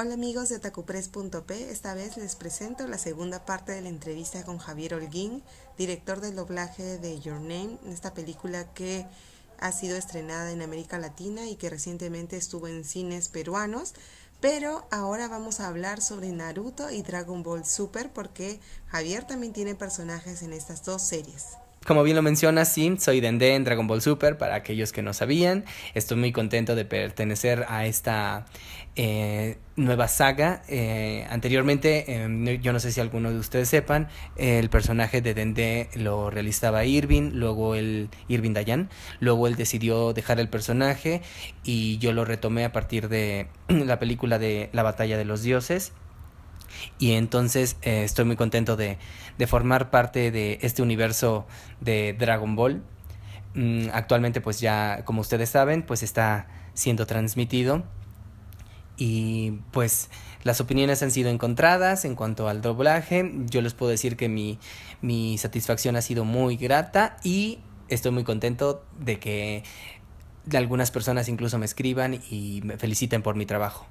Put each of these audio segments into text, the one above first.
Hola amigos de tacupres.pe. esta vez les presento la segunda parte de la entrevista con Javier Holguín, director del doblaje de Your Name, esta película que ha sido estrenada en América Latina y que recientemente estuvo en cines peruanos. Pero ahora vamos a hablar sobre Naruto y Dragon Ball Super porque Javier también tiene personajes en estas dos series. Como bien lo menciona, sí, soy Dende en Dragon Ball Super, para aquellos que no sabían. Estoy muy contento de pertenecer a esta eh, nueva saga. Eh, anteriormente, em, yo no sé si alguno de ustedes sepan, el personaje de Dende lo realizaba Irving, luego el Irving Dayan, luego él decidió dejar el personaje y yo lo retomé a partir de la película de La batalla de los dioses. Y entonces eh, estoy muy contento de, formar parte de este universo de Dragon Ball. Mm, actualmente pues ya, como ustedes saben, pues está siendo transmitido. Y pues las opiniones han sido encontradas en cuanto al doblaje. Yo les puedo decir que mi satisfacción ha sido muy grata y estoy muy contento de que algunas personas incluso me escriban y me feliciten por mi trabajo.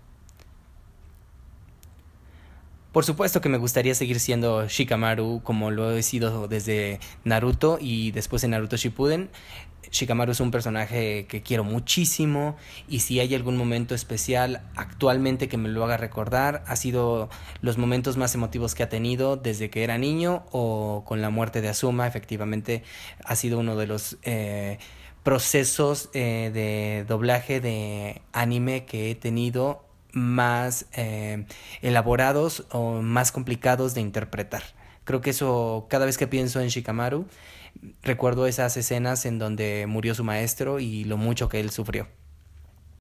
Por supuesto que me gustaría seguir siendo Shikamaru como lo he sido desde Naruto y después en Naruto Shippuden. Shikamaru es un personaje que quiero muchísimo y si hay algún momento especial actualmente que me lo haga recordar, ha sido los momentos más emotivos que ha tenido desde que era niño o con la muerte de Asuma, efectivamente ha sido uno de los eh, procesos eh, de doblaje de anime que he tenido más eh, elaborados o más complicados de interpretar. Creo que eso, cada vez que pienso en Shikamaru, recuerdo esas escenas en donde murió su maestro y lo mucho que él sufrió.